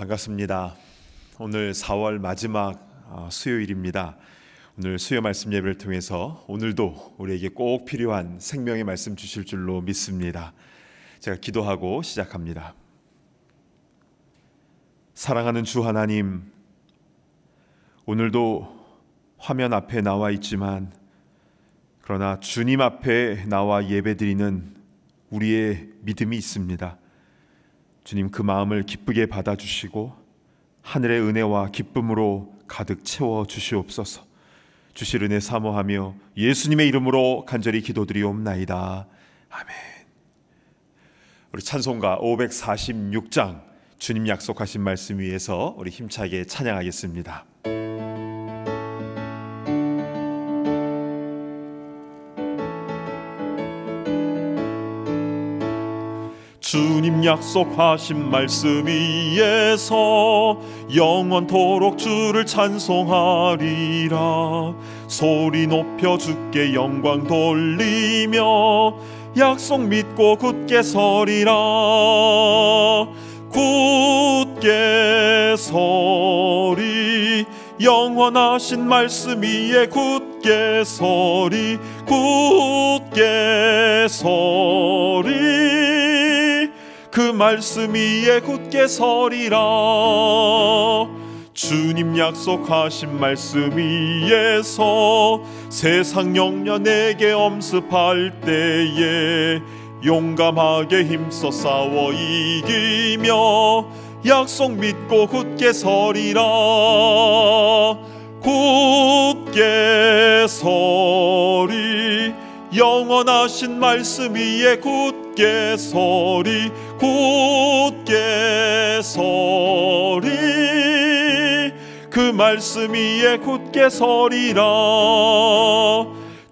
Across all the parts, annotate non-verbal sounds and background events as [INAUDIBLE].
반갑습니다. 오늘 4월 마지막 어, 수요일입니다. 오늘 수요 말씀 예배를 통해서 오늘도 우리에게 꼭 필요한 생명의 말씀 주실 줄로 믿습니다. 제가 기도하고 시작합니다. 사랑하는 주 하나님, 오늘도 화면 앞에 나와 있지만 그러나 주님 앞에 나와 예배드리는 우리의 믿음이 있습니다. 주님 그 마음을 기쁘게 받아주시고 하늘의 은혜와 기쁨으로 가득 채워 주시옵소서. 주실 은혜 사모하며 예수님의 이름으로 간절히 기도드리옵나이다. 아멘. 우리 찬송가 546장 주님 약속하신 말씀 위에서 우리 힘차게 찬양하겠습니다. 주님 약속하신 말씀 위에서 영원토록 주를 찬송하리라 소리 높여 주께 영광 돌리며 약속 믿고 굳게 서리라 굳게 서리 영원하신 말씀 위에 굳게 서리 굳게 서리 그 말씀 위에 굳게 서리라 주님 약속하신 말씀 위에서 세상 영년에게 엄습할 때에 용감하게 힘써 싸워 이기며 약속 믿고 굳게 서리라 굳게 서리 영원하신 말씀 위에 예, 굳게 서리 굳게 서리 그 말씀 위에 예, 굳게 서리라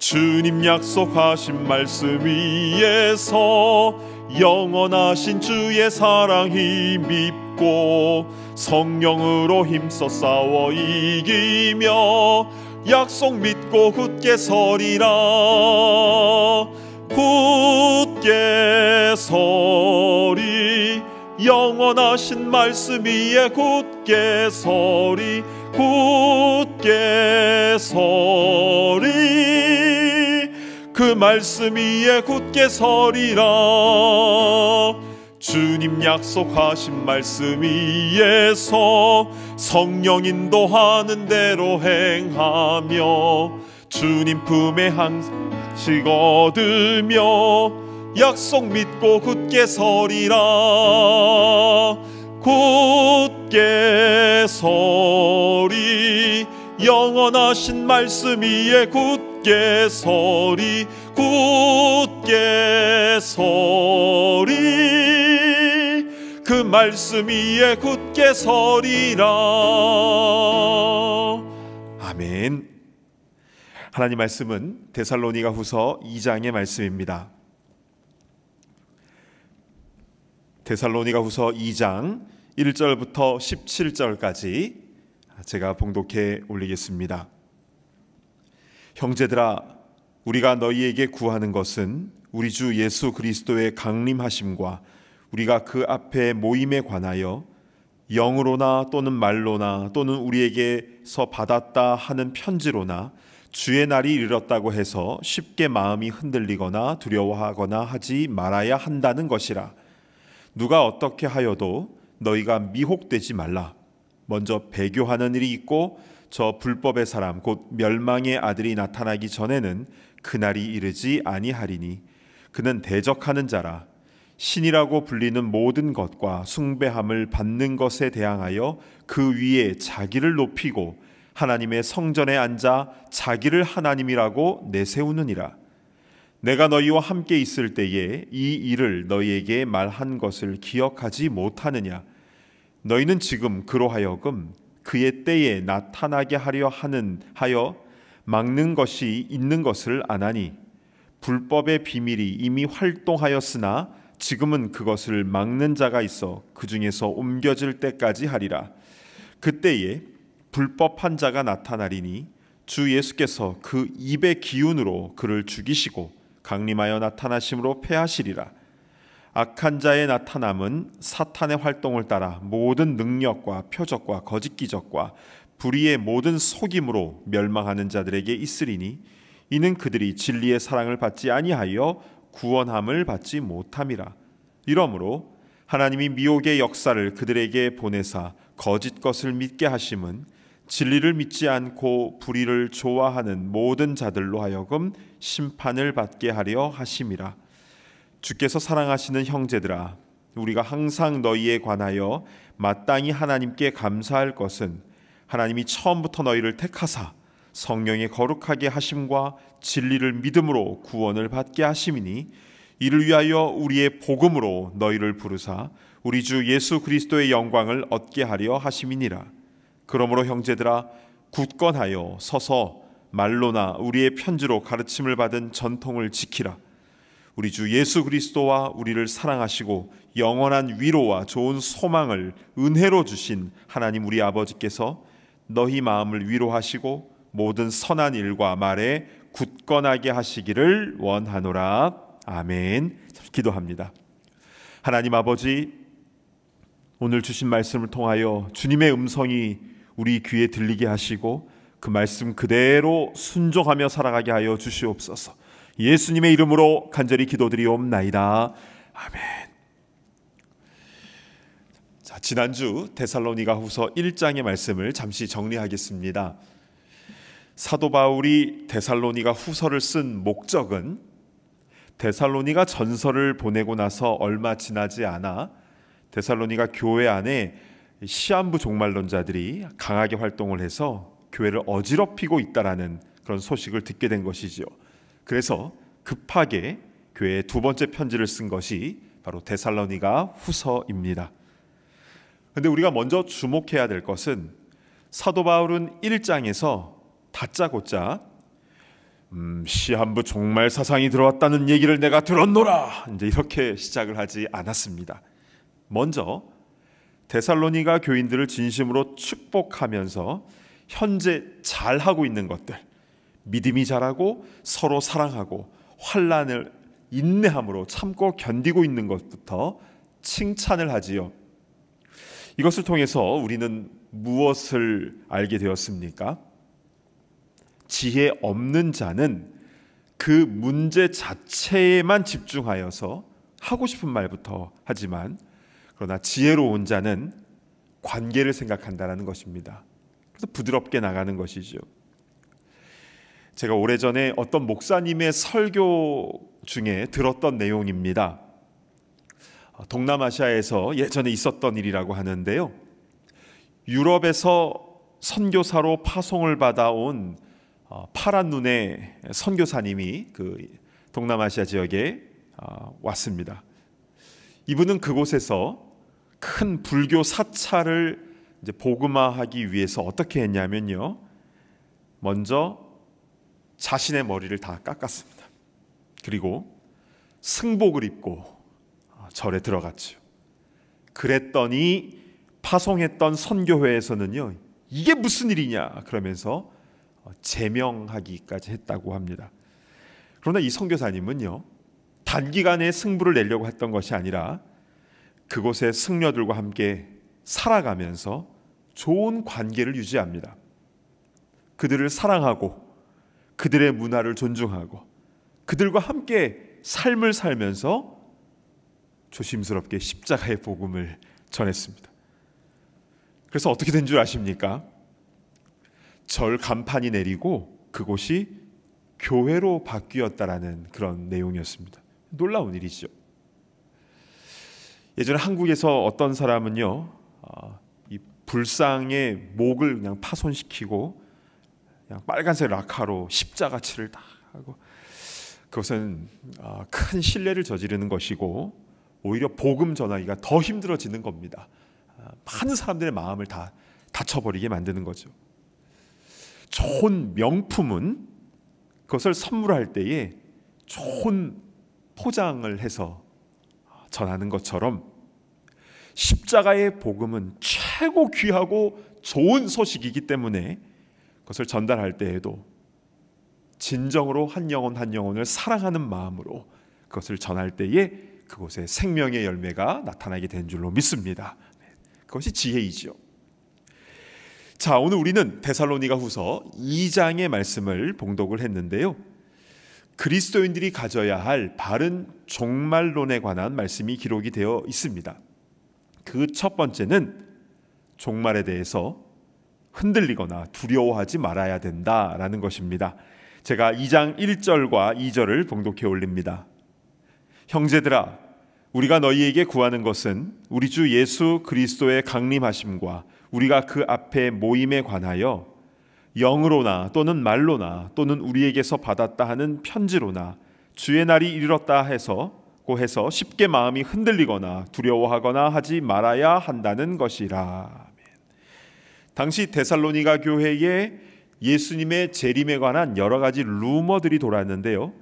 주님 약속하신 말씀 위에서 영원하신 주의 사랑 힘입고 성령으로 힘써 싸워 이기며 약속 믿고 굳게 서리라 굳게 서리 영원하신 말씀 위에 굳게 서리 굳게 서리 그 말씀 위에 굳게 서리라 주님 약속하신 말씀 위에서 성령 인도하는 대로 행하며 주님 품에 한식 얻으며 약속 믿고 굳게 서리라 굳게 서리 영원하신 말씀 위에 굳게 서리 굳게 서리 그 말씀 위에 굳게 서리라. 아멘. 하나님 말씀은 데살로니가 후서 2장의 말씀입니다. 데살로니가 후서 2장 1절부터 17절까지 제가 봉독해 올리겠습니다. 형제들아 우리가 너희에게 구하는 것은 우리 주 예수 그리스도의 강림하심과 우리가 그 앞에 모임에 관하여 영으로나 또는 말로나 또는 우리에게서 받았다 하는 편지로나 주의 날이 이르렀다고 해서 쉽게 마음이 흔들리거나 두려워하거나 하지 말아야 한다는 것이라. 누가 어떻게 하여도 너희가 미혹되지 말라. 먼저 배교하는 일이 있고 저 불법의 사람 곧 멸망의 아들이 나타나기 전에는 그날이 이르지 아니하리니 그는 대적하는 자라 신이라고 불리는 모든 것과 숭배함을 받는 것에 대항하여 그 위에 자기를 높이고 하나님의 성전에 앉아 자기를 하나님이라고 내세우느니라. 내가 너희와 함께 있을 때에 이 일을 너희에게 말한 것을 기억하지 못하느냐. 너희는 지금 그로하여금 그의 때에 나타나게 하려 하는 하여 막는 것이 있는 것을 안하니 불법의 비밀이 이미 활동하였으나 지금은 그것을 막는 자가 있어 그 중에서 옮겨질 때까지 하리라. 그때에 불법한 자가 나타나리니 주 예수께서 그 입의 기운으로 그를 죽이시고 강림하여 나타나심으로 패하시리라. 악한 자의 나타남은 사탄의 활동을 따라 모든 능력과 표적과 거짓 기적과 불의의 모든 속임으로 멸망하는 자들에게 있으리니 이는 그들이 진리의 사랑을 받지 아니하여 구원함을 받지 못함이라. 이러므로 하나님이 미혹의 역사를 그들에게 보내사 거짓 것을 믿게 하심은 진리를 믿지 않고 불의를 좋아하는 모든 자들로 하여금 심판을 받게 하려 하심이라. 주께서 사랑하시는 형제들아, 우리가 항상 너희에 관하여 마땅히 하나님께 감사할 것은 하나님이 처음부터 너희를 택하사 성령의 거룩하게 하심과 진리를 믿음으로 구원을 받게 하심이니 이를 위하여 우리의 복음으로 너희를 부르사 우리 주 예수 그리스도의 영광을 얻게 하려 하심이니라. 그러므로 형제들아 굳건하여 서서 말로나 우리의 편지로 가르침을 받은 전통을 지키라. 우리 주 예수 그리스도와 우리를 사랑하시고 영원한 위로와 좋은 소망을 은혜로 주신 하나님 우리 아버지께서 너희 마음을 위로하시고 모든 선한 일과 말에 굳건하게 하시기를 원하노라. 아멘. 기도합니다. 하나님 아버지, 오늘 주신 말씀을 통하여 주님의 음성이 우리 귀에 들리게 하시고 그 말씀 그대로 순종하며 살아가게 하여 주시옵소서. 예수님의 이름으로 간절히 기도드리옵나이다. 아멘. 자, 지난주 데살로니가 후서 1장의 말씀을 잠시 정리하겠습니다. 사도 바울이 데살로니가 후서를 쓴 목적은 데살로니가 전설을 보내고 나서 얼마 지나지 않아 데살로니가 교회 안에 시한부 종말론자들이 강하게 활동을 해서 교회를 어지럽히고 있다라는 그런 소식을 듣게 된 것이지요. 그래서 급하게 교회의두 번째 편지를 쓴 것이 바로 데살로니가 후서입니다. 그런데 우리가 먼저 주목해야 될 것은 사도 바울은 1장에서 다짜고짜 음, 시한부 정말 사상이 들어왔다는 얘기를 내가 들었노라 이제 이렇게 시작을 하지 않았습니다. 먼저 데살로니가 교인들을 진심으로 축복하면서 현재 잘 하고 있는 것들 믿음이 자라고 서로 사랑하고 환란을 인내함으로 참고 견디고 있는 것부터 칭찬을 하지요. 이것을 통해서 우리는 무엇을 알게 되었습니까? 지혜 없는 자는 그 문제 자체에만 집중하여서 하고 싶은 말부터 하지만 그러나 지혜로운 자는 관계를 생각한다라는 것입니다. 그래서 부드럽게 나가는 것이죠. 제가 오래전에 어떤 목사님의 설교 중에 들었던 내용입니다. 어, 동남아시아에서 예전에 있었던 일이라고 하는데요. 유럽에서 선교사로 파송을 받아온 어, 파란 눈의 선교사님이 그 동남아시아 지역에 어, 왔습니다. 이분은 그곳에서 큰 불교 사찰을 이제 복음화하기 위해서 어떻게 했냐면요. 먼저 자신의 머리를 다 깎았습니다. 그리고 승복을 입고 어, 절에 들어갔지 그랬더니 파송했던 선교회에서는요. 이게 무슨 일이냐 그러면서 어, 제명하기까지 했다고 합니다. 그러나 이 선교사님은요. 단기간에 승부를 내려고 했던 것이 아니라 그곳의 승려들과 함께 살아가면서 좋은 관계를 유지합니다. 그들을 사랑하고 그들의 문화를 존중하고 그들과 함께 삶을 살면서 조심스럽게 십자가의 복음을 전했습니다. 그래서 어떻게 된 줄 아십니까? 절 간판이 내리고 그곳이 교회로 바뀌었다라는 그런 내용이었습니다. 놀라운 일이죠. 예전에 한국에서 어떤 사람은요, 어, 이 불상의 목을 그냥 파손시키고 그냥 빨간색 락카로 십자가치를 딱 하고 그것은 어, 큰 신뢰를 저지르는 것이고 오히려 복음 전하기가 더 힘들어지는 겁니다. 아, 많은 사람들의 마음을 다 다쳐버리게 만드는 거죠. 좋은 명품은 그것을 선물할 때에 좋은 포장을 해서 전하는 것처럼 십자가의 복음은 최고 귀하고 좋은 소식이기 때문에 그것을 전달할 때에도 진정으로 한 영혼 한 영혼을 사랑하는 마음으로 그것을 전할 때에 그곳에 생명의 열매가 나타나게 된 줄로 믿습니다. 네, 그것이 지혜이지요. 자, 오늘 우리는 데살로니가 후서 2장의 말씀을 봉독을 했는데요. 그리스도인들이 가져야 할 바른 종말론에 관한 말씀이 기록이 되어 있습니다. 그 첫 번째는 종말에 대해서 흔들리거나 두려워하지 말아야 된다라는 것입니다. 제가 2장 1절과 2절을 봉독해 올립니다. 형제들아 우리가 너희에게 구하는 것은 우리 주 예수 그리스도의 강림하심과 우리가 그 앞에 모임에 관하여 영으로나 또는 말로나 또는 우리에게서 받았다 하는 편지로나 주의 날이 이르렀다 해서 해서 쉽게 마음이 흔들리거나 두려워하거나 하지 말아야 한다는 것이라. 당시 데살로니가 교회에 예수님의 재림에 관한 여러 가지 루머들이 돌았는데요.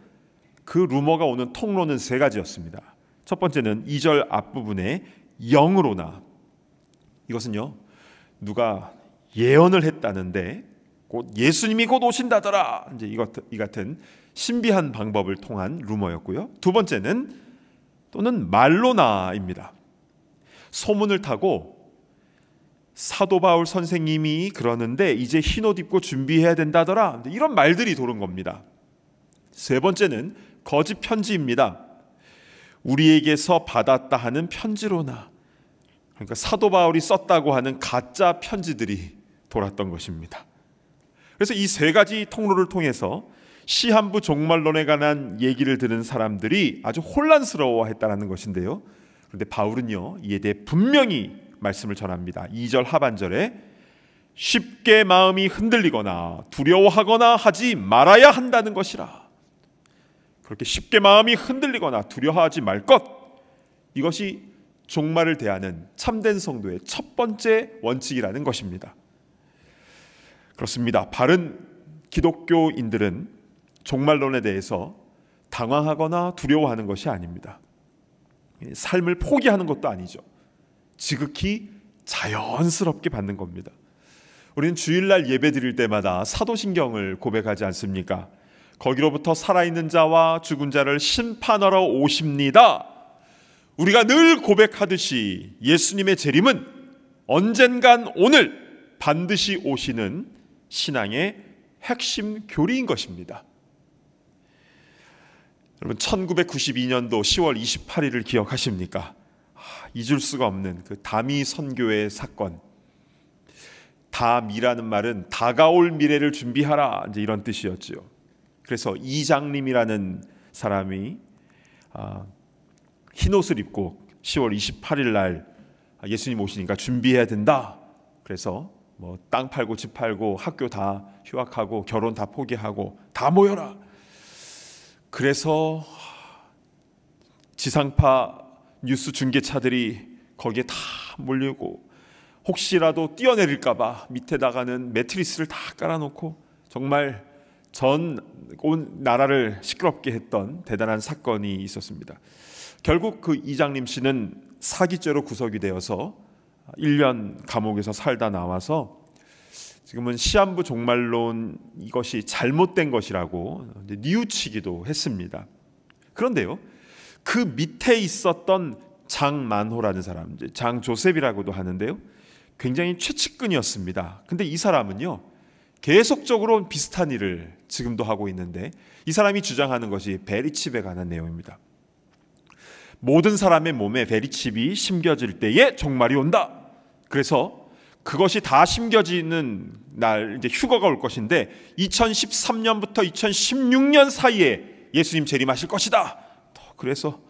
그 루머가 오는 통로는 세 가지였습니다. 첫 번째는 2절 앞부분에 영으로나 이것은요. 누가 예언을 했다는데 곧 예수님이 곧 오신다더라. 이제 이 같은 신비한 방법을 통한 루머였고요. 두 번째는 또는 말로나입니다. 소문을 타고 사도 바울 선생님이 그러는데 이제 흰옷 입고 준비해야 된다더라. 이런 말들이 도는 겁니다. 세 번째는 거짓 편지입니다. 우리에게서 받았다 하는 편지로나 그러니까 사도 바울이 썼다고 하는 가짜 편지들이 돌았던 것입니다. 그래서 이 세 가지 통로를 통해서 시한부 종말론에 관한 얘기를 들은 사람들이 아주 혼란스러워했다라는 것인데요. 그런데 바울은요 이에 대해 분명히 말씀을 전합니다. 2절 하반절에 쉽게 마음이 흔들리거나 두려워하거나 하지 말아야 한다는 것이라. 그렇게 쉽게 마음이 흔들리거나 두려워하지 말 것. 이것이 종말을 대하는 참된 성도의 첫 번째 원칙이라는 것입니다. 그렇습니다. 바른 기독교인들은 종말론에 대해서 당황하거나 두려워하는 것이 아닙니다. 삶을 포기하는 것도 아니죠. 지극히 자연스럽게 받는 겁니다. 우리는 주일날 예배 드릴 때마다 사도신경을 고백하지 않습니까? 거기로부터 살아있는 자와 죽은 자를 심판하러 오십니다. 우리가 늘 고백하듯이 예수님의 재림은 언젠간 오늘 반드시 오시는 신앙의 핵심 교리인 것입니다. 여러분 1992년도 10월 28일을 기억하십니까? 아, 잊을 수가 없는 그 다미 선교회 사건. 다미라는 말은 다가올 미래를 준비하라 이제 이런 뜻이었지요. 그래서 이장님이라는 사람이 아, 흰 옷을 입고 10월 28일 날 예수님 오시니까 준비해야 된다. 그래서 뭐 땅 팔고 집 팔고 학교 다 휴학하고 결혼 다 포기하고 다 모여라. 그래서 지상파 뉴스 중계차들이 거기에 다 몰리고 혹시라도 뛰어내릴까봐 밑에다가는 매트리스를 다 깔아놓고 정말 전 온 나라를 시끄럽게 했던 대단한 사건이 있었습니다. 결국 그이장님 씨는 사기죄로 구속이 되어서 1년 감옥에서 살다 나와서 지금은 시한부 종말론 이것이 잘못된 것이라고 뉘우치기도 했습니다. 그런데요, 그 밑에 있었던 장만호라는 사람, 장조셉이라고도 하는데요, 굉장히 최측근이었습니다. 근데 이 사람은요, 계속적으로 비슷한 일을 지금도 하고 있는데 이 사람이 주장하는 것이 베리칩에 관한 내용입니다. 모든 사람의 몸에 베리칩이 심겨질 때에 종말이 온다. 그래서 그것이 다 심겨지는 날 이제 휴거가 올 것인데 2013년부터 2016년 사이에 예수님 재림하실 것이다. 그래서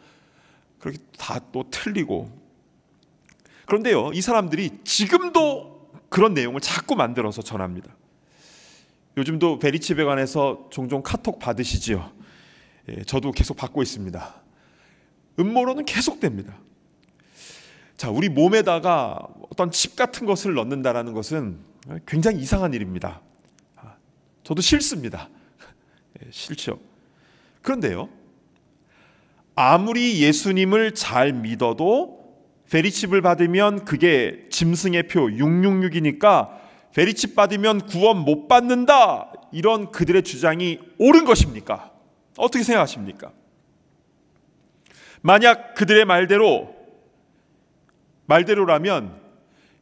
그렇게 다 또 틀리고 그런데요 이 사람들이 지금도 그런 내용을 자꾸 만들어서 전합니다. 요즘도 베리칩에 관해서 종종 카톡 받으시지요. 예, 저도 계속 받고 있습니다. 음모론은 계속됩니다. 자, 우리 몸에다가 어떤 칩 같은 것을 넣는다라는 것은 굉장히 이상한 일입니다. 아, 저도 싫습니다. [LAUGHS] 예, 싫죠. 그런데요. 아무리 예수님을 잘 믿어도 베리칩을 받으면 그게 짐승의 표 666이니까 베리칩 받으면 구원 못 받는다. 이런 그들의 주장이 옳은 것입니까? 어떻게 생각하십니까? 만약 그들의 말대로 말대로라면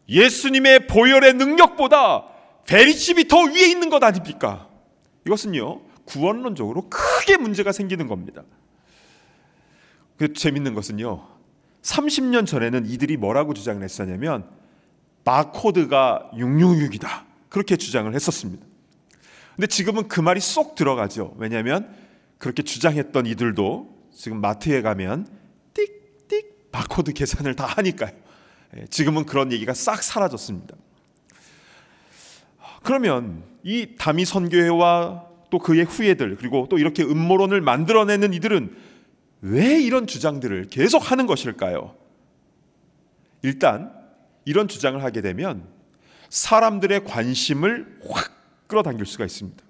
예수님의 보혈의 능력보다 베리칩이 더 위에 있는 것 아닙니까? 이것은요 구원론적으로 크게 문제가 생기는 겁니다. 그 재밌는 것은요 30년 전에는 이들이 뭐라고 주장을 했었냐면 바코드가 666이다 그렇게 주장을 했었습니다. 근데 지금은 그 말이 쏙 들어가죠. 왜냐하면 그렇게 주장했던 이들도 지금 마트에 가면 띡띡 바코드 계산을 다 하니까요. 예, 지금은 그런 얘기가 싹 사라졌습니다. 그러면 이 다미 선교회와 또 그의 후예들 그리고 또 이렇게 음모론을 만들어내는 이들은 왜 이런 주장들을 계속 하는 것일까요? 일단 이런 주장을 하게 되면 사람들의 관심을 확 끌어당길 수가 있습니다.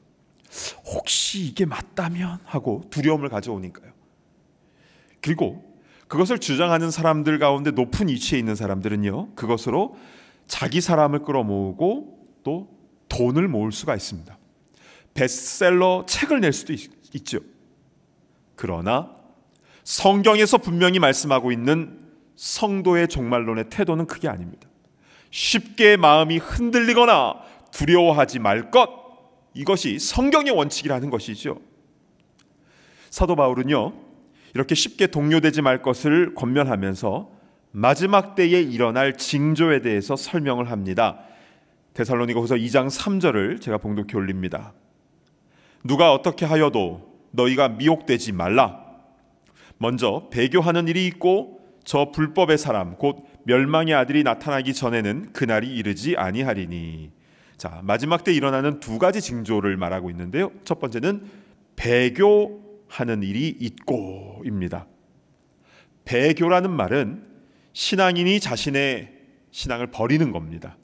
혹시 이게 맞다면 하고 두려움을 가져오니까요. 그리고 그것을 주장하는 사람들 가운데 높은 위치에 있는 사람들은요, 그것으로 자기 사람을 끌어모으고 또 돈을 모을 수가 있습니다. 베스트셀러 책을 낼 수도 있, 있죠. 그러나 성경에서 분명히 말씀하고 있는 성도의 종말론의 태도는 그게 아닙니다. 쉽게 마음이 흔들리거나 두려워하지 말 것, 이것이 성경의 원칙이라는 것이죠. 사도 바울은요, 이렇게 쉽게 동요되지 말 것을 권면하면서 마지막 때에 일어날 징조에 대해서 설명을 합니다. 데살로니가후서 2장 3절을 제가 봉독해 올립니다. 누가 어떻게 하여도 너희가 미혹되지 말라. 먼저 배교하는 일이 있고 저 불법의 사람 곧 멸망의 아들이 나타나기 전에는 그날이 이르지 아니하리니. 자, 마지막 때 일어나는 두 가지 징조를 말하고 있는데요. 첫 번째는 배교 하는 일이 있고입니다. 배교라는 말은 신앙인이 자신의 신앙을 버리는 겁니다.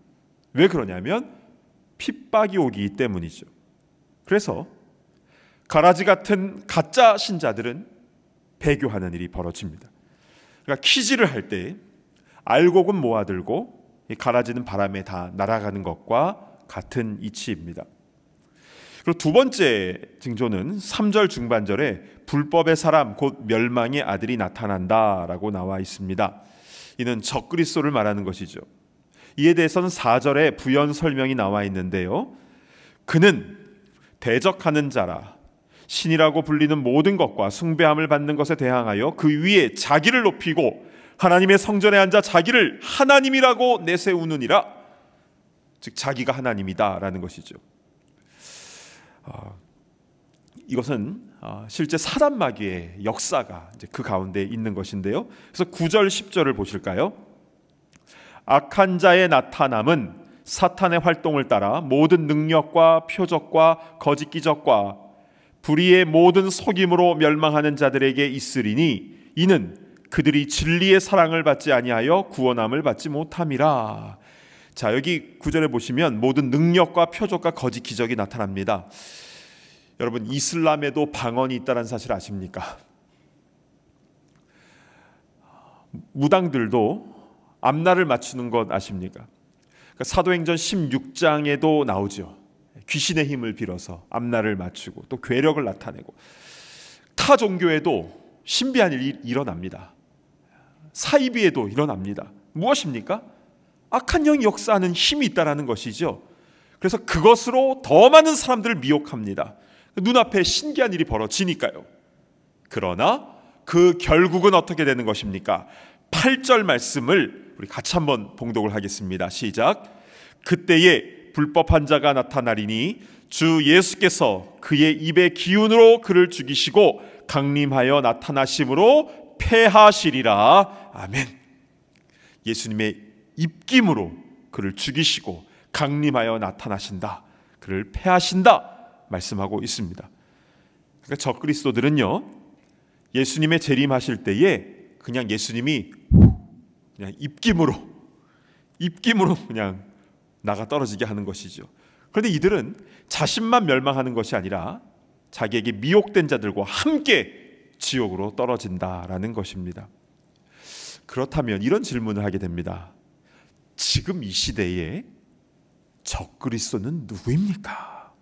왜 그러냐면 핍박이 오기 때문이죠. 그래서 가라지 같은 가짜 신자들은 배교하는 일이 벌어집니다. 그러니까 퀴즈를 할 때 알곡은 모아들고 가라지는 바람에 다 날아가는 것과 같은 이치입니다. 그리고 두 번째 징조는 3절 중반절에 불법의 사람 곧 멸망의 아들이 나타난다라고 나와 있습니다. 이는 적그리스도를 말하는 것이죠. 이에 대해서는 4절에 부연 설명이 나와 있는데요. 그는 대적하는 자라 신이라고 불리는 모든 것과 숭배함을 받는 것에 대항하여 그 위에 자기를 높이고 하나님의 성전에 앉아 자기를 하나님이라고 내세우느니라. 즉 자기가 하나님이다라는 것이죠. 아, 이것은 아, 실제 사단 마귀의 역사가 그 가운데 있는 것인데요. 그래서 9절 10절을 보실까요? 악한 자의 나타남은 사탄의 활동을 따라 모든 능력과 표적과 거짓 기적과 불의의 모든 속임으로 멸망하는 자들에게 있으리니 이는 그들이 진리의 사랑을 받지 아니하여 구원함을 받지 못함이라. 자, 여기 구절에 보시면 모든 능력과 표적과 거짓 기적이 나타납니다. 여러분, 이슬람에도 방언이 있다는 사실 아십니까? 무당들도 앞날을 맞추는 것 아십니까? 그러니까 사도행전 16장에도 나오죠. 귀신의 힘을 빌어서 앞날을 맞추고 또 괴력을 나타내고 타 종교에도 신비한 일이 일어납니다. 사이비에도 일어납니다. 무엇입니까? 악한 영이 역사하는 힘이 있다라는 것이죠. 그래서 그것으로 더 많은 사람들을 미혹합니다. 눈앞에 신기한 일이 벌어지니까요. 그러나 그 결국은 어떻게 되는 것입니까? 8절 말씀을 우리 같이 한번 봉독을 하겠습니다. 시작. 그때에 불법한 자가 나타나리니 주 예수께서 그의 입의 기운으로 그를 죽이시고 강림하여 나타나심으로 패하시리라. 아멘. 예수님의 입김으로 그를 죽이시고 강림하여 나타나신다. 그를 패하신다. 말씀하고 있습니다. 그러니까 적그리스도들은요. 예수님의 재림하실 때에 그냥 예수님이 그냥 입김으로 입김으로 그냥 나가 떨어지게 하는 것이죠. 그런데 이들은 자신만 멸망하는 것이 아니라 자기에게 미혹된 자들과 함께 지옥으로 떨어진다라는 것입니다. 그렇다면 이런 질문을 하게 됩니다. 지금 이 시대에 적그리스도는 누구입니까?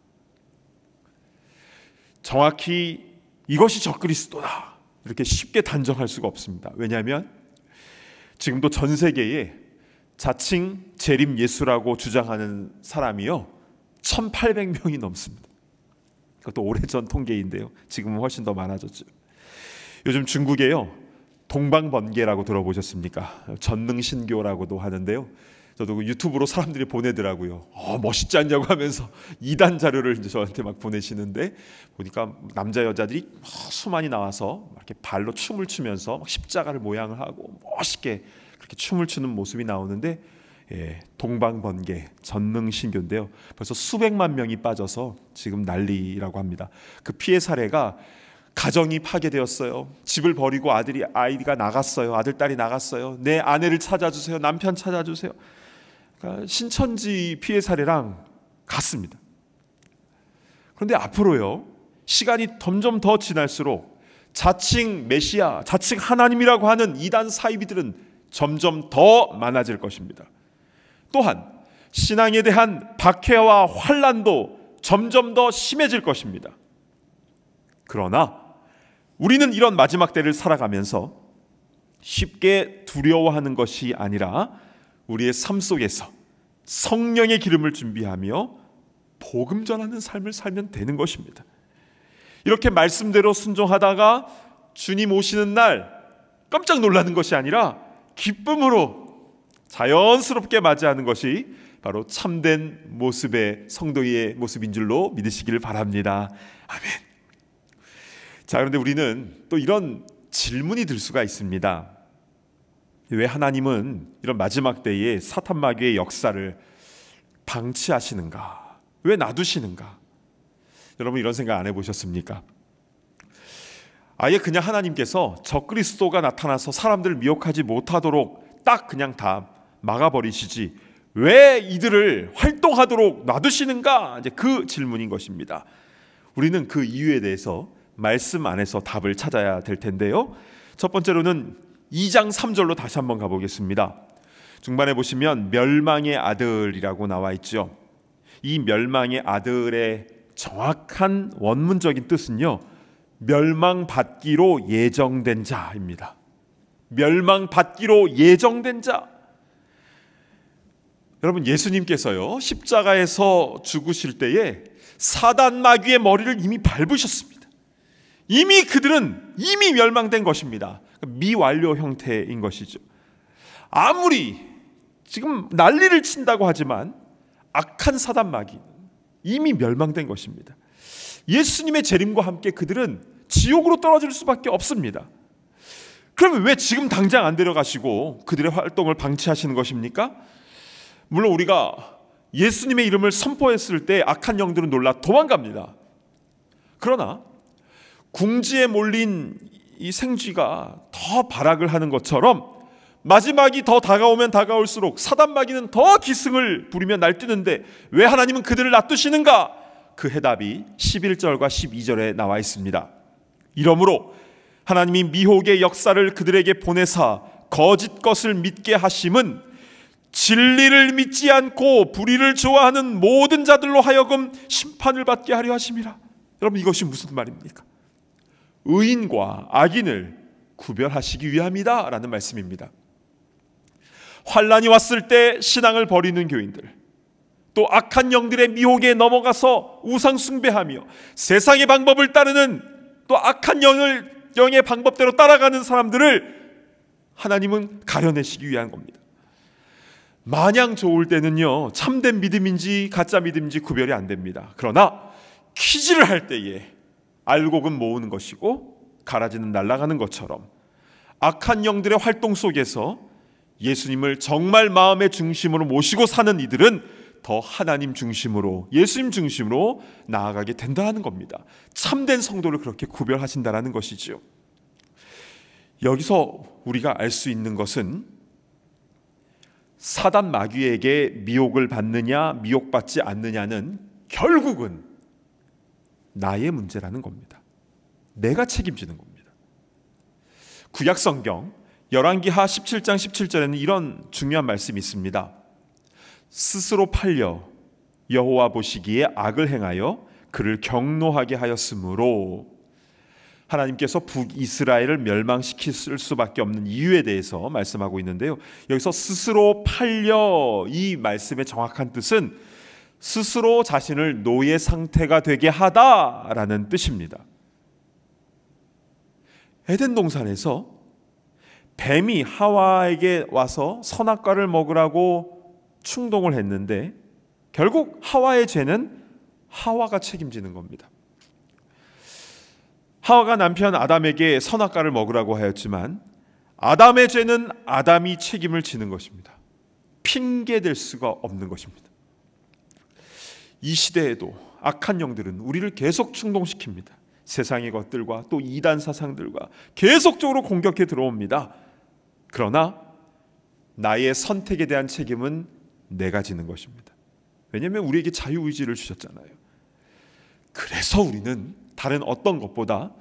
정확히 이것이 적그리스도다. 이렇게 쉽게 단정할 수가 없습니다. 왜냐하면 지금도 전 세계에 자칭 재림 예수라고 주장하는 사람이요. 1800명이 넘습니다. 그것도 오래전 통계인데요. 지금은 훨씬 더 많아졌죠. 요즘 중국에요. 동방번개라고 들어보셨습니까? 전능신교라고도 하는데요. 저도 그 유튜브로 사람들이 보내더라고요. 어, 멋있지 않냐고 하면서 이단 자료를 이제 저한테 막 보내시는데 보니까 남자 여자들이 수많이 나와서 이렇게 발로 춤을 추면서 십자가를 모양을 하고 멋있게 그렇게 춤을 추는 모습이 나오는데 예, 동방번개 전능신교인데요. 벌써 수백만 명이 빠져서 지금 난리라고 합니다. 그 피해 사례가 가정이 파괴되었어요. 집을 버리고 아들이 아이가 나갔어요. 아들 딸이 나갔어요. 내 아내를 찾아주세요. 남편 찾아주세요. 그러니까 신천지 피해 사례랑 같습니다. 그런데 앞으로요 시간이 점점 더 지날수록 자칭 메시아, 자칭 하나님이라고 하는 이단 사이비들은 점점 더 많아질 것입니다. 또한 신앙에 대한 박해와 환란도 점점 더 심해질 것입니다. 그러나 우리는 이런 마지막 때를 살아가면서 쉽게 두려워하는 것이 아니라 우리의 삶 속에서 성령의 기름을 준비하며 복음 전하는 삶을 살면 되는 것입니다. 이렇게 말씀대로 순종하다가 주님 오시는 날 깜짝 놀라는 것이 아니라 기쁨으로 자연스럽게 맞이하는 것이 바로 참된 모습의 성도의 모습인 줄로 믿으시기 바랍니다. 아멘. 자, 그런데 우리는 또 이런 질문이 들 수가 있습니다. 왜 하나님은 이런 마지막 때에 사탄 마귀의 역사를 방치하시는가? 왜 놔두시는가? 여러분 이런 생각 안 해보셨습니까? 아예 그냥 하나님께서 적그리스도가 나타나서 사람들을 미혹하지 못하도록 딱 그냥 다 막아버리시지 왜 이들을 활동하도록 놔두시는가? 이제 그 질문인 것입니다. 우리는 그 이유에 대해서 말씀 안에서 답을 찾아야 될 텐데요. 첫 번째로는 2장 3절로 다시 한번 가보겠습니다. 중반에 보시면 멸망의 아들이라고 나와 있죠. 이 멸망의 아들의 정확한 원문적인 뜻은요. 멸망받기로 예정된 자입니다. 멸망받기로 예정된 자. 여러분 예수님께서요. 십자가에서 죽으실 때에 사단 마귀의 머리를 이미 밟으셨습니다. 이미 그들은 이미 멸망된 것입니다. 미완료 형태인 것이죠. 아무리 지금 난리를 친다고 하지만 악한 사단마귀 이미 멸망된 것입니다. 예수님의 재림과 함께 그들은 지옥으로 떨어질 수밖에 없습니다. 그러면 왜 지금 당장 안 데려가시고 그들의 활동을 방치하시는 것입니까? 물론 우리가 예수님의 이름을 선포했을 때 악한 영들은 놀라 도망갑니다. 그러나 궁지에 몰린 이 생쥐가 더 발악을 하는 것처럼 마지막이 더 다가오면 다가올수록 사단 마귀는 더 기승을 부리며 날뛰는데 왜 하나님은 그들을 놔두시는가? 그 해답이 11절과 12절에 나와 있습니다. 이러므로 하나님이 미혹의 역사를 그들에게 보내사 거짓 것을 믿게 하심은 진리를 믿지 않고 불의를 좋아하는 모든 자들로 하여금 심판을 받게 하려 하심이라. 여러분 이것이 무슨 말입니까? 의인과 악인을 구별하시기 위함이다라는 말씀입니다. 환란이 왔을 때 신앙을 버리는 교인들, 또 악한 영들의 미혹에 넘어가서 우상 숭배하며 세상의 방법을 따르는 또 악한 영을 영의 방법대로 따라가는 사람들을 하나님은 가려내시기 위한 겁니다. 마냥 좋을 때는요 참된 믿음인지 가짜 믿음인지 구별이 안 됩니다. 그러나 퀴즈를 할 때에 알곡은 모으는 것이고 가라지는 날아가는 것처럼 악한 영들의 활동 속에서 예수님을 정말 마음의 중심으로 모시고 사는 이들은 더 하나님 중심으로 예수님 중심으로 나아가게 된다는 겁니다. 참된 성도를 그렇게 구별하신다라는 것이지요. 여기서 우리가 알 수 있는 것은 사단 마귀에게 미혹을 받느냐 미혹받지 않느냐는 결국은 나의 문제라는 겁니다. 내가 책임지는 겁니다. 구약 성경 열왕기하 17장 17절에는 이런 중요한 말씀이 있습니다. 스스로 팔려 여호와 보시기에 악을 행하여 그를 경노하게 하였으므로 하나님께서 북이스라엘을 멸망시킬 수밖에 없는 이유에 대해서 말씀하고 있는데요. 여기서 스스로 팔려 이 말씀의 정확한 뜻은 스스로 자신을 노예 상태가 되게 하다라는 뜻입니다. 에덴 동산에서 뱀이 하와에게 와서 선악과를 먹으라고 충동을 했는데 결국 하와의 죄는 하와가 책임지는 겁니다. 하와가 남편 아담에게 선악과를 먹으라고 하였지만 아담의 죄는 아담이 책임을 지는 것입니다. 핑계 될 수가 없는 것입니다. 이 시대에도 악한 영들은 우리를 계속 충동시킵니다. 세상의 것들과 또 이단 사상들과 계속적으로 공격해 들어옵니다. 그러나 나의 선택에 대한 책임은 내가 지는 것입니다. 왜냐하면 우리에게 자유의지를 주셨잖아요. 그래서 우리는 다른 어떤 것보다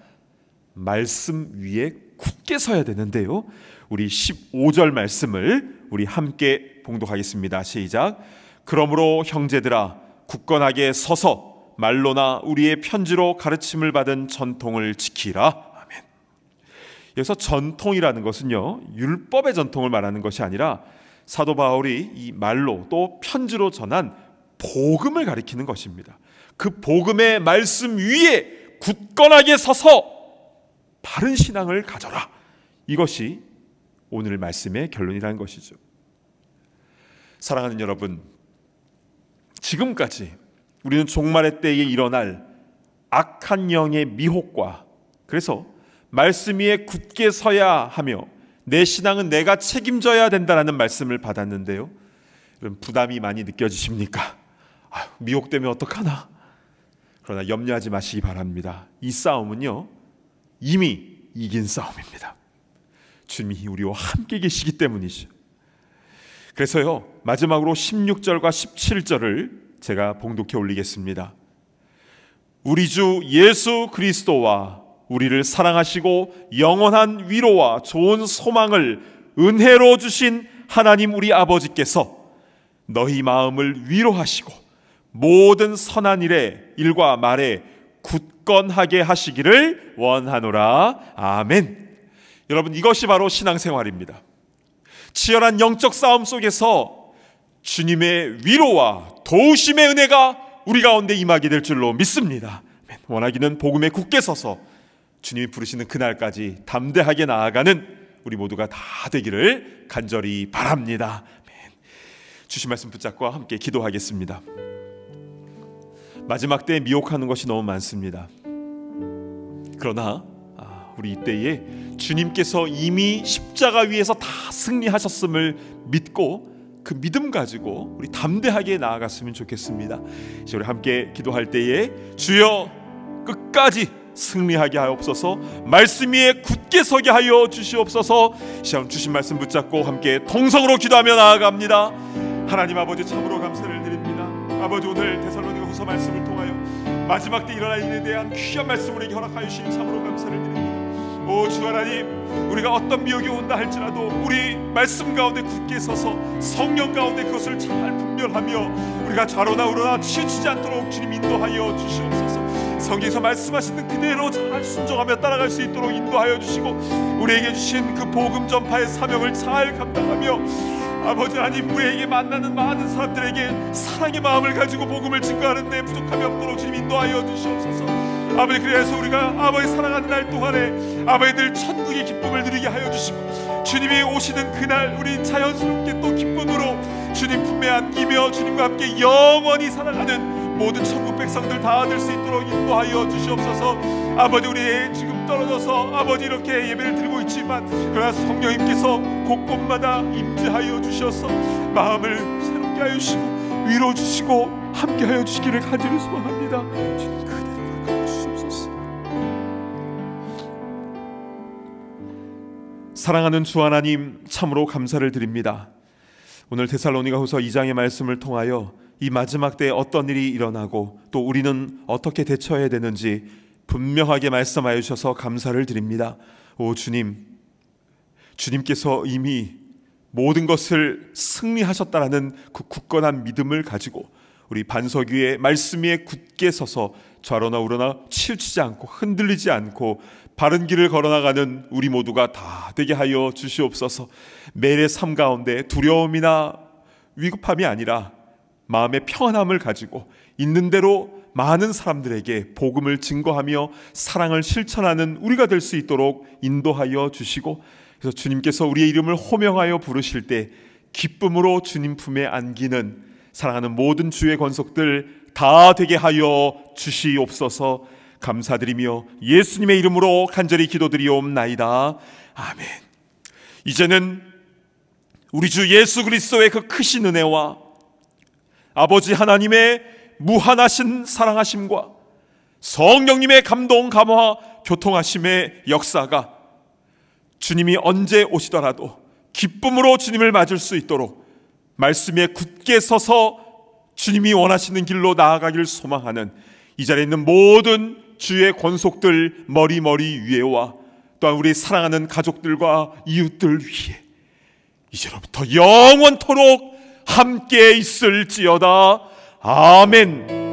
말씀 위에 굳게 서야 되는데요. 우리 15절 말씀을 우리 함께 봉독하겠습니다. 시작. 그러므로 형제들아 굳건하게 서서 말로나 우리의 편지로 가르침을 받은 전통을 지키라. 아멘. 여기서 전통이라는 것은요, 율법의 전통을 말하는 것이 아니라 사도 바울이 이 말로 또 편지로 전한 복음을 가리키는 것입니다. 그 복음의 말씀 위에 굳건하게 서서 바른 신앙을 가져라. 이것이 오늘 말씀의 결론이라는 것이죠. 사랑하는 여러분, 지금까지 우리는 종말의 때에 일어날 악한 영의 미혹과 그래서 말씀 위에 굳게 서야 하며 내 신앙은 내가 책임져야 된다라는 말씀을 받았는데요. 부담이 많이 느껴지십니까? 아유, 미혹되면 어떡하나? 그러나 염려하지 마시기 바랍니다. 이 싸움은요, 이미 이긴 싸움입니다. 주님이 우리와 함께 계시기 때문이죠. 그래서요, 마지막으로 16절과 17절을 제가 봉독해 올리겠습니다. 우리 주 예수 그리스도와 우리를 사랑하시고 영원한 위로와 좋은 소망을 은혜로 주신 하나님 우리 아버지께서 너희 마음을 위로하시고 모든 선한 일에 일과 말에 굳건하게 하시기를 원하노라. 아멘. 여러분 이것이 바로 신앙생활입니다. 치열한 영적 싸움 속에서 주님의 위로와 도우심의 은혜가 우리 가운데 임하게 될 줄로 믿습니다. 원하기는 복음에 굳게 서서 주님이 부르시는 그날까지 담대하게 나아가는 우리 모두가 다 되기를 간절히 바랍니다. 주신 말씀 붙잡고 함께 기도하겠습니다. 마지막 때 미혹하는 것이 너무 많습니다. 그러나 우리 이때에 주님께서 이미 십자가 위에서 다 승리하셨음을 믿고 그 믿음 가지고 우리 담대하게 나아갔으면 좋겠습니다. 이제 우리 함께 기도할 때에 주여 끝까지 승리하게 하옵소서 말씀 위에 굳게 서게 하여 주시옵소서 시험 주신 말씀 붙잡고 함께 동성으로 기도하며 나아갑니다. 하나님 아버지 참으로 감사를 드립니다. 아버지 오늘 대살로니가 후서 말씀을 통하여 마지막 때 일어날 일에 대한 귀한 말씀을 우리에게 허락하여 주신 참으로 감사를 드립니다. 오주 하나님 우리가 어떤 미혹이 온다 할지라도 우리 말씀 가운데 굳게 서서 성령 가운데 그것을 잘 분별하며 우리가 좌로나 우로나 치우치지 않도록 주님 인도하여 주시옵소서 성경에서 말씀하시는 그 그대로 잘 순종하며 따라갈 수 있도록 인도하여 주시고 우리에게 주신 그 복음 전파의 사명을 잘 감당하며 아버지 하나님 우리에게 만나는 많은 사람들에게 사랑의 마음을 가지고 복음을 증거하는 데 부족함이 없도록 주님 인도하여 주시옵소서 아버지 그래서 우리가 아버지 사랑하는 날 동안에 아버지들 천국의 기쁨을 누리게 하여 주시고 주님이 오시는 그날 우리 자연스럽게 또 기쁨으로 주님 품에 안기며 주님과 함께 영원히 살아가는 모든 천국 백성들 다 얻을 수 있도록 인도하여 주시옵소서 아버지 우리 지금 떨어져서 아버지 이렇게 예배를 드리고 있지만 그러나 성령님께서 곳곳마다 임재하여 주셔서 마음을 새롭게 하여 주시고 위로 주시고 함께하여 주시기를 간절히 소망합니다. 사랑하는 주 하나님 참으로 감사를 드립니다. 오늘 데살로니가후서 2장의 말씀을 통하여 이 마지막 때 어떤 일이 일어나고 또 우리는 어떻게 대처해야 되는지 분명하게 말씀하여 주셔서 감사를 드립니다. 오 주님, 주님께서 이미 모든 것을 승리하셨다라는 그 굳건한 믿음을 가지고 우리 반석 위에 말씀 위에 굳게 서서 좌로나 우로나 치우치지 않고 흔들리지 않고 바른 길을 걸어나가는 우리 모두가 다 되게 하여 주시옵소서 매일의 삶 가운데 두려움이나 위급함이 아니라 마음의 평안함을 가지고 있는 대로 많은 사람들에게 복음을 증거하며 사랑을 실천하는 우리가 될 수 있도록 인도하여 주시고 그래서 주님께서 우리의 이름을 호명하여 부르실 때 기쁨으로 주님 품에 안기는 사랑하는 모든 주의 권속들 다 되게 하여 주시옵소서 감사드리며 예수님의 이름으로 간절히 기도드리옵나이다. 아멘. 이제는 우리 주 예수 그리스도의 그 크신 은혜와 아버지 하나님의 무한하신 사랑하심과 성령님의 감동 감화 교통하심의 역사가 주님이 언제 오시더라도 기쁨으로 주님을 맞을 수 있도록 말씀에 굳게 서서 주님이 원하시는 길로 나아가길 소망하는 이 자리에 있는 모든 주의 권속들 머리머리 위에와 또한 우리 사랑하는 가족들과 이웃들 위에 이제로부터 영원토록 함께 있을지어다. 아멘.